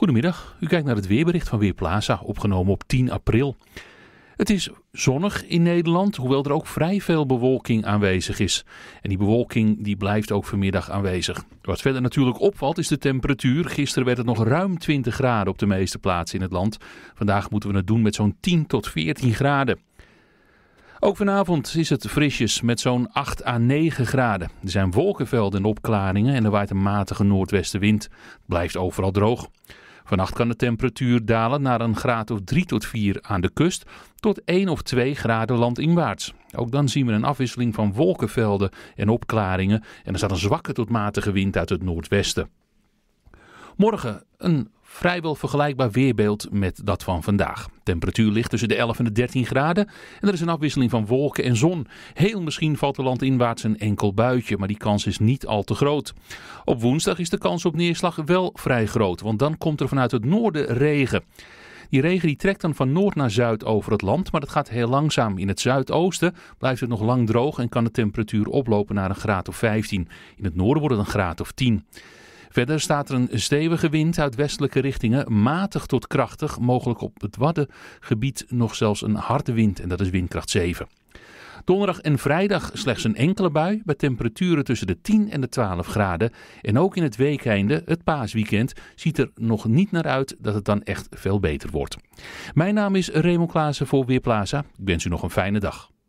Goedemiddag, u kijkt naar het weerbericht van Weerplaza, opgenomen op 10 april. Het is zonnig in Nederland, hoewel er ook vrij veel bewolking aanwezig is. En die bewolking die blijft ook vanmiddag aanwezig. Wat verder natuurlijk opvalt is de temperatuur. Gisteren werd het nog ruim 20 graden op de meeste plaatsen in het land. Vandaag moeten we het doen met zo'n 10 tot 14 graden. Ook vanavond is het frisjes met zo'n 8 à 9 graden. Er zijn wolkenvelden en opklaringen en er waait een matige noordwestenwind. Het blijft overal droog. Vannacht kan de temperatuur dalen naar een graad of 3 tot 4 aan de kust, tot 1 of 2 graden landinwaarts. Ook dan zien we een afwisseling van wolkenvelden en opklaringen en er staat een zwakke tot matige wind uit het noordwesten. Morgen een vrijwel vergelijkbaar weerbeeld met dat van vandaag. Temperatuur ligt tussen de 11 en de 13 graden en er is een afwisseling van wolken en zon. Heel misschien valt er landinwaarts een enkel buitje, maar die kans is niet al te groot. Op woensdag is de kans op neerslag wel vrij groot, want dan komt er vanuit het noorden regen. Die regen die trekt dan van noord naar zuid over het land, maar dat gaat heel langzaam. In het zuidoosten blijft het nog lang droog en kan de temperatuur oplopen naar een graad of 15. In het noorden wordt het een graad of 10. Verder staat er een stevige wind uit westelijke richtingen, matig tot krachtig, mogelijk op het Waddengebied nog zelfs een harde wind en dat is windkracht 7. Donderdag en vrijdag slechts een enkele bui met temperaturen tussen de 10 en de 12 graden. En ook in het weekende, het paasweekend, ziet er nog niet naar uit dat het dan echt veel beter wordt. Mijn naam is Raymond Klaassen voor Weerplaza. Ik wens u nog een fijne dag.